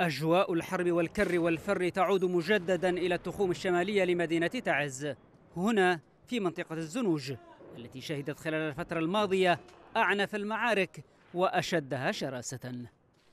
أجواء الحرب والكر والفر تعود مجددا إلى التخوم الشمالية لمدينة تعز هنا في منطقة الزنوج التي شهدت خلال الفترة الماضية أعنف المعارك وأشدها شراسة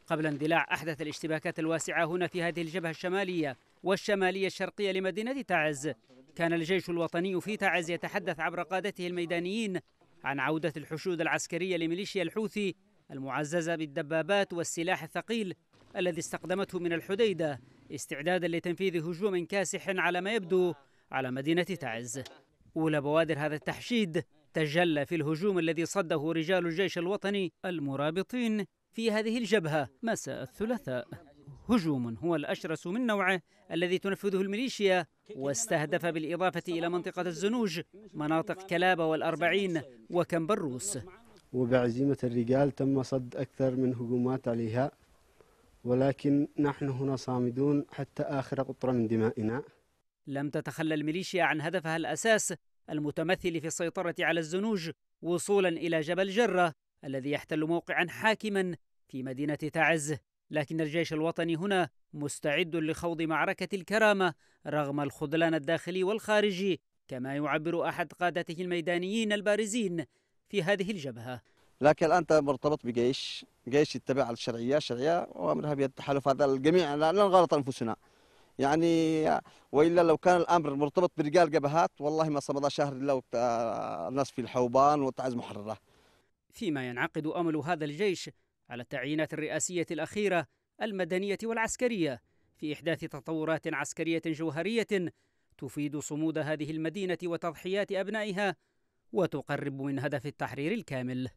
قبل اندلاع أحدث الاشتباكات الواسعة هنا في هذه الجبهة الشمالية والشمالية الشرقية لمدينة تعز كان الجيش الوطني في تعز يتحدث عبر قادته الميدانيين عن عودة الحشود العسكرية لميليشيا الحوثي المعززة بالدبابات والسلاح الثقيل الذي استقدمته من الحديدة استعدادا لتنفيذ هجوم كاسح على ما يبدو على مدينة تعز أولى بوادر هذا التحشيد تجلى في الهجوم الذي صده رجال الجيش الوطني المرابطين في هذه الجبهة مساء الثلاثاء هجوم هو الأشرس من نوعه الذي تنفذه الميليشيا واستهدف بالإضافة إلى منطقة الزنوج مناطق كلابة والأربعين وكمبروس وبعزيمة الرجال تم صد أكثر من هجومات عليها ولكن نحن هنا صامدون حتى آخر قطرة من دمائنا لم تتخلى الميليشيا عن هدفها الأساس المتمثل في السيطرة على الزنوج وصولا إلى جبل جرة الذي يحتل موقعا حاكما في مدينة تعز لكن الجيش الوطني هنا مستعد لخوض معركة الكرامة رغم الخذلان الداخلي والخارجي كما يعبر أحد قادته الميدانيين البارزين في هذه الجبهة لكن الآن أنت مرتبط بجيش جيش يتبع الشرعيه الشرعيه وامرها بيد التحالف هذا الجميع لا نغلط انفسنا يعني والا لو كان الامر مرتبط برجال جبهات والله ما صمد شهر الا آه، الناس في الحوبان وتعز محرره. فيما ينعقد امل هذا الجيش على التعيينات الرئاسيه الاخيره المدنيه والعسكريه في احداث تطورات عسكريه جوهريه تفيد صمود هذه المدينه وتضحيات ابنائها وتقرب من هدف التحرير الكامل.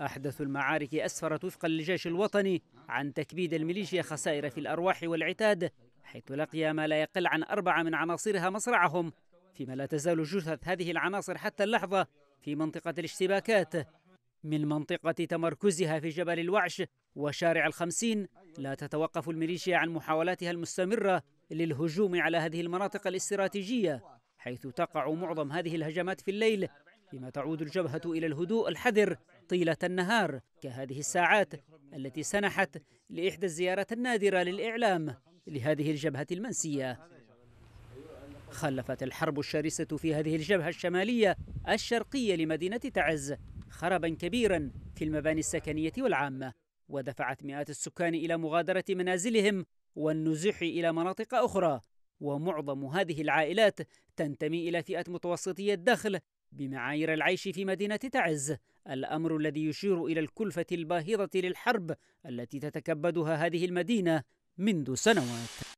أحدث المعارك أسفرت وفقا للجيش الوطني عن تكبيد الميليشيا خسائر في الأرواح والعتاد حيث لقي ما لا يقل عن أربعة من عناصرها مصرعهم فيما لا تزال جثث هذه العناصر حتى اللحظة في منطقة الاشتباكات من منطقة تمركزها في جبل الوعش وشارع الخمسين لا تتوقف الميليشيا عن محاولاتها المستمرة للهجوم على هذه المناطق الاستراتيجية حيث تقع معظم هذه الهجمات في الليل بما تعود الجبهة إلى الهدوء الحذر طيلة النهار كهذه الساعات التي سنحت لإحدى الزيارات النادرة للإعلام لهذه الجبهة المنسية خلفت الحرب الشرسة في هذه الجبهة الشمالية الشرقية لمدينة تعز خربا كبيرا في المباني السكنية والعامة ودفعت مئات السكان إلى مغادرة منازلهم والنزوح إلى مناطق أخرى ومعظم هذه العائلات تنتمي إلى فئة متوسطي الدخل بمعايير العيش في مدينة تعز الأمر الذي يشير إلى الكلفة الباهظة للحرب التي تتكبدها هذه المدينة منذ سنوات